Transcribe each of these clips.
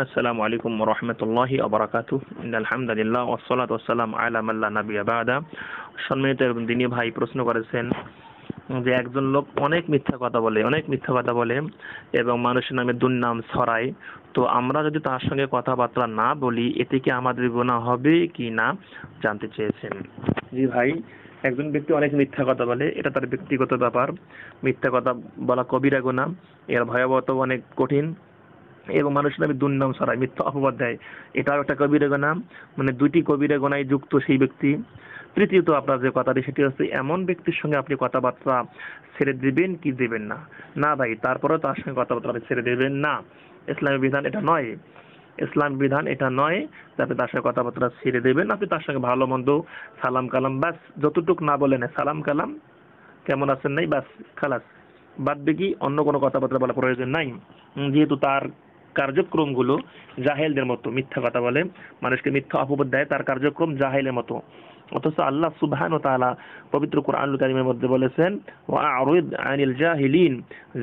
আসসালামু আলাইকুম রহমতুল্লাহি আবরাকাতু আলহামদুলিল্লাহ ওসলাত ওসালাম আলাম আল্লাহ নাবি আবাদা সম্মিলিত দিনী ভাই প্রশ্ন করেছেন যে একজন লোক অনেক মিথ্যা কথা বলে অনেক মিথ্যা কথা বলে এবং মানুষের নামে দুর্নাম ছড়ায় তো আমরা যদি তার সঙ্গে কথাবার্তা না বলি এতে কি আমাদের গোনা হবে কি না জানতে চেয়েছেন জি ভাই একজন ব্যক্তি অনেক মিথ্যা কথা বলে এটা তার ব্যক্তিগত ব্যাপার মিথ্যা কথা বলা কবিরা গোনা এর ভয়াবহ অনেক কঠিন এবং মানুষের নামে দুর্নাম ছড়ায় মিথ্যা অপবাদ দেয় এটাও একটা কবিরা গোনা মানে দুইটি কবিরা গোনায় যুক্ত সেই ব্যক্তি তৃতীয়ত আপনার যে কথাটি সেটি হচ্ছে এমন ব্যক্তির সঙ্গে আপনি কথাবার্তা ছেড়ে দিবেন কি দেবেন না না ভাই তারপরেও তার সঙ্গে কথাবার্তা আপনি ছেড়ে দেবেন না ইসলামী বিধান এটা নয় ইসলাম বিধান এটা নয় যাতে তার সঙ্গে কথাবার্তা ছেড়ে দেবেন আপনি তার সঙ্গে ভালো মন্দ সালাম কালাম বাস যতটুক না বলেন সালাম কালাম কেমন আছেন নাই বাস খালাস বাদ দেখি অন্য কোনো কথাবার্তা বলা প্রয়োজন নাই যেহেতু তার কার্যক্রমগুলো জাহেলদের মতো মিথ্যা কথা বলে মানুষকে মিথ্যা অপবাদ দেয় তার কার্যক্রম জাহেলের মতো অথচ আল্লাহ সুবহান ও তালা পবিত্র কোরআনুল কারিমের মধ্যে বলেছেন ও আরিদ আনিল জাহিলিন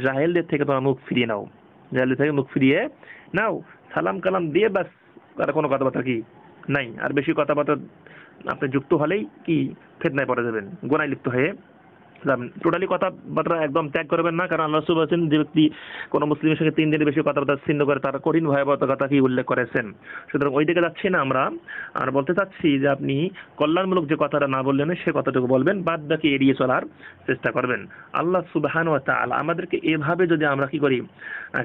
জাহেলদের থেকে তোমার মুখ ফিরিয়ে নাও জাহেলদের থেকে মুখ ফিরিয়ে নাও সালাম কালাম দিয়ে ব্যাস আর কোনো কথাবার্তা কি নাই আর বেশি কথাবার্তা আপনি যুক্ত হলেই কি ফেতনায় পড়ে যাবেন গোনায় লিপ্ত হয়ে যাবেন টোটালি কথাবার্তা একদম ত্যাগ করবেন না কারণ আল্লাহ বলেছেন যে ব্যক্তি কোনো মুসলিমের সঙ্গে তিন দিনের বেশি কথাবার্তা ছিন্ন করে তার কঠিন ভয়াবহতা কথা কি উল্লেখ করেছেন সুতরাং ওই দিকে যাচ্ছি না আমরা আর বলতে চাচ্ছি যে আপনি কল্যাণমূলক যে কথাটা না বললেন সে কথাটুকু বলবেন বাদ বাকি এড়িয়ে চলার চেষ্টা করবেন আল্লাহ সুবাহান আমাদেরকে এভাবে যদি আমরা কি করি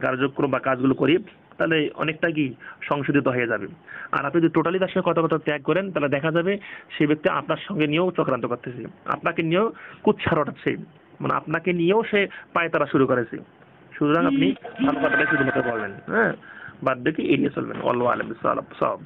কার্যক্রম বা কাজগুলো করি তাহলে অনেকটা কি সংশোধিত হয়ে যাবে আর আপনি যদি টোটালি তার সঙ্গে কথাবার্তা ত্যাগ করেন তাহলে দেখা যাবে সেই ব্যক্তি আপনার সঙ্গে নিয়েও চক্রান্ত করতেছে আপনাকে নিয়েও কুচ্ছা রটাচ্ছে মানে আপনাকে নিয়েও সে তারা শুরু করেছে সুতরাং আপনি ভালো কথাটাই শুধুমাত্র বলবেন হ্যাঁ বাদ দেখে এড়িয়ে চলবেন অল্লাহ আলম সব